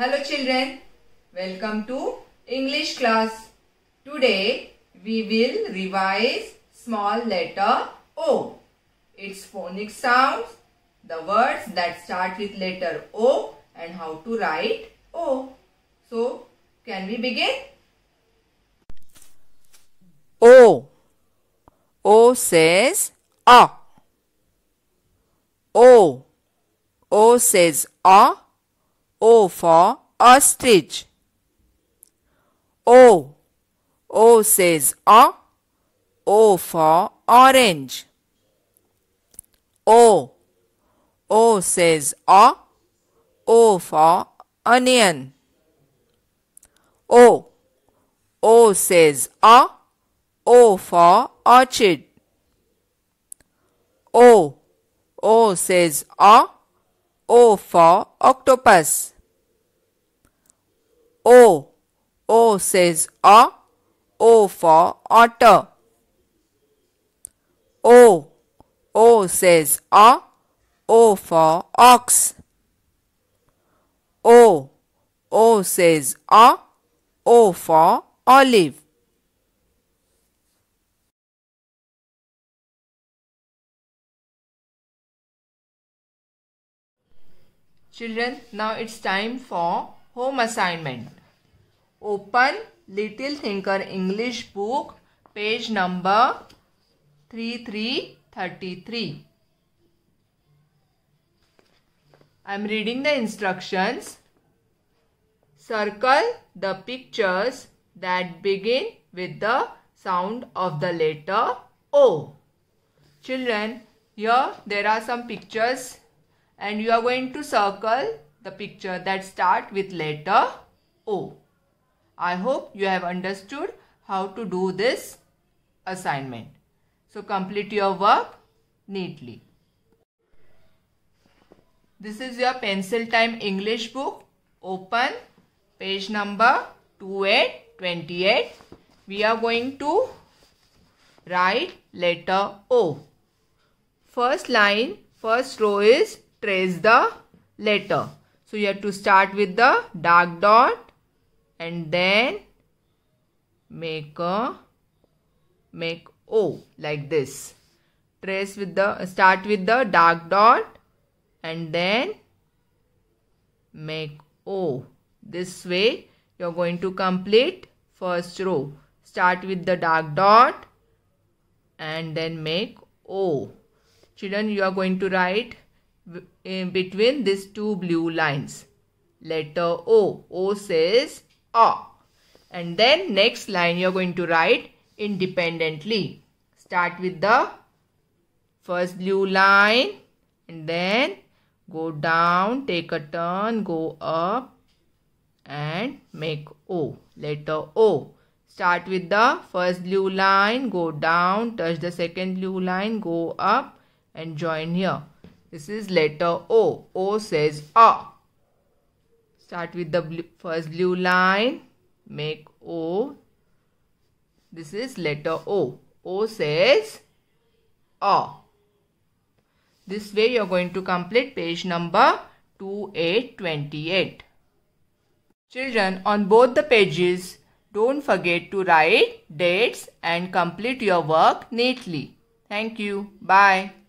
Hello children, welcome to English class. Today we will revise small letter O. Its phonic sounds, the words that start with letter O and how to write O. So, can we begin? O. O says A. O. O says A. O for ostrich. O. O says O. O for orange. O. O says O. O for onion. O. O says O. O for orchid. O. O says O. O for octopus. O. O says A, O for otter. O. O says A, O for ox. O. O says A, O for olive. Children, now it's time for home assignment. Open Little Thinker English book page number 3333. I am reading the instructions. Circle the pictures that begin with the sound of the letter O. Children, here there are some pictures and you are going to circle the picture that start with letter O. I hope you have understood how to do this assignment. So complete your work neatly. This is your pencil time English book. Open page number 2828. We are going to write letter O. First line, first row is trace the letter. So you have to start with the dark dot and then make a make O like this trace with the start with the dark dot and then make O this way you're going to complete first row start with the dark dot and then make O children you are going to write in between these two blue lines letter O O says a. And then next line you're going to write independently. Start with the first blue line and then go down, take a turn, go up and make O. Letter O. Start with the first blue line, go down, touch the second blue line, go up and join here. This is letter O. O says A. Start with the blue, first blue line. Make O. This is letter O. O says O. This way you are going to complete page number 2828. Children, on both the pages, don't forget to write dates and complete your work neatly. Thank you. Bye.